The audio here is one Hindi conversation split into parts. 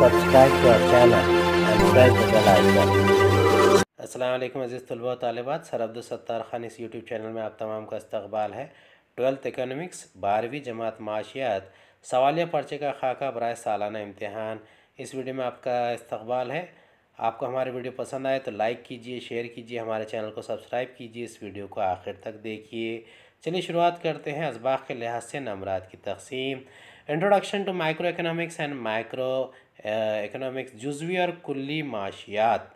subscribe to our channel and press the bell icon. Aslam अज़ीज़ तलबा तालबात सर अब्दुलसत्तार खान इस यूट्यूब चैनल में आप तमाम का इस्तबाल है ट्वेल्थ इकोनॉमिक्स बारहवीं जमात माशियात सवालिया पर्चे का खाका बरए सालाना इम्तहान इस वीडियो में आपका इस्तबाल है आपको हमारे वीडियो पसंद आए तो लाइक कीजिए शेयर कीजिए हमारे चैनल को सब्सक्राइब कीजिए इस वीडियो को आखिर तक देखिए चलिए शुरुआत करते हैं इसबाक के लिहाज से नमरात की तकसीम introduction to microeconomics and microeconomics जुजवी और कुल्ली माशियात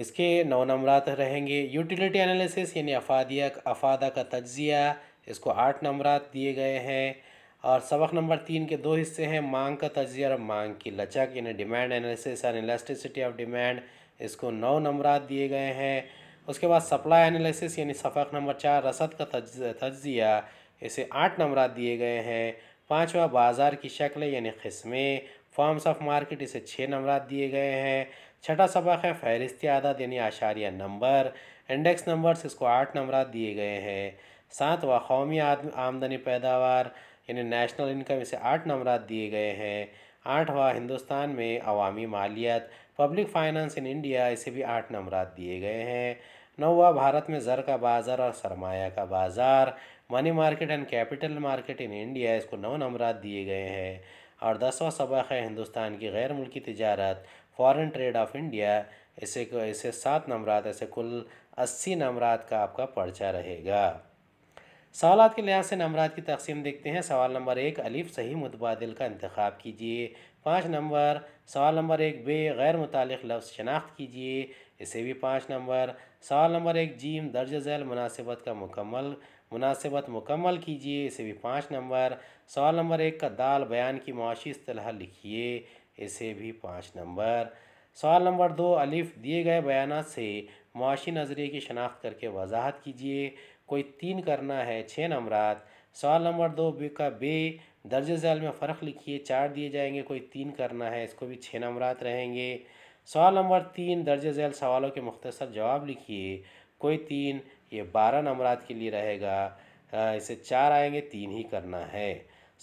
इसके नौ नंबरात रहेंगे यूटिलिटी एनालिसिस यानी अफादिया अफादा का तजिया इसको आठ नंबरात दिए गए हैं और सबक नंबर तीन के दो हिस्से हैं मांग का तजिया और मांग की लचक यानी demand analysis and elasticity of demand इसको नौ नंबरात दिए गए हैं उसके बाद सप्लाई एनालिसिस यानी सबक नंबर चार रसद का तजिया इसे आठ नंबरात दिए गए हैं पाँचवा बाज़ार की शक्ल यानी कस्में फॉर्म्स ऑफ मार्केट इसे छः नंबर दिए गए हैं छठा सबक है फहरिस्त आदाद यानी आशारिया नंबर इंडेक्स नंबर्स इसको आठ नंबर दिए गए हैं सातवा कौमी आमदनी पैदावार यानी नेशनल इनकम इसे आठ नंबर दिए गए हैं आठवा हिंदुस्तान में अवामी मालियत पब्लिक फाइनेंस इन इंडिया इसे भी आठ नंबर दिए गए हैं नौवा भारत में ज़र का बाज़ार और सरमाया का बाज़ार money market and capital market in India इसको नौ नंबर दिए गए हैं और दसवा सबक है हिंदुस्तान की गैर मुल्की तजारत फ़ॉरन ट्रेड ऑफ इंडिया इसे को इसे सात नंबरात ऐसे कुल अस्सी नंबरात का आपका पर्चा रहेगा सवाल के लिहाज से नंबरात की तकसीम देखते हैं सवाल नंबर एक अलिफ सही मुतबादल का इंतखब कीजिए पाँच नंबर सवाल नंबर एक बे गैर मुतल लफ्ज़ शनाख्त कीजिए इसे भी पाँच नंबर सवाल नंबर एक जीम दर्ज झैल मुनासिबत का मुकम्मल मुनासिबत मुकम्मल कीजिए इसे भी पाँच नंबर सवाल नंबर एक का दाल बयान की मुआशी असलाह लिखिए इसे भी पाँच नंबर सवाल नंबर दो अलिफ दिए गए बयान से मुआशी नजरिए की शनाख्त करके वजाहत कीजिए कोई तीन करना है छः नंबरात सवाल नंबर दो बे का बे दर्ज झैल में फ़र्क लिखिए चार दिए जाएंगे कोई तीन करना है इसको भी छः नंबरात रहेंगे सवाल नंबर तीन दर्ज झैल सवालों के मुख्तर जवाब लिखिए कोई तीन ये बारह नंबरात के लिए रहेगा इसे चार आएंगे तीन ही करना है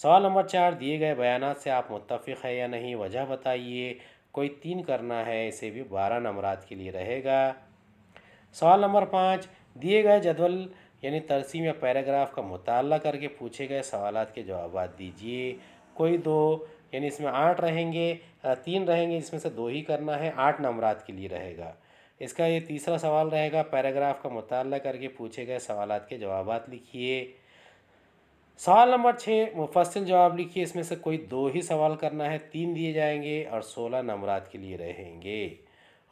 सवाल नंबर चार दिए गए बयान से आप मुतफ़ है या नहीं वजह बताइए कोई तीन करना है इसे भी बारह नंबरात के लिए रहेगा सवाल नंबर पाँच दिए गए जदवल यानी तरसीम या पैराग्राफ का मुताल करके पूछे गए सवाल के जवाब दीजिए कोई दो यानी इसमें आठ रहेंगे तीन रहेंगे इसमें से दो ही करना है आठ नंबरात के लिए रहेगा इसका ये तीसरा सवाल रहेगा पैराग्राफ का मुताल करके पूछे गए सवाल के जवाब लिखिए सवाल नंबर छः मुफसल जवाब लिखिए इसमें से कोई दो ही सवाल करना है तीन दिए जाएंगे और सोलह नंबरात के लिए रहेंगे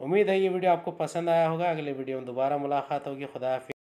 उम्मीद है ये वीडियो आपको पसंद आया होगा अगले वीडियो में दोबारा मुलाकात होगी खुदा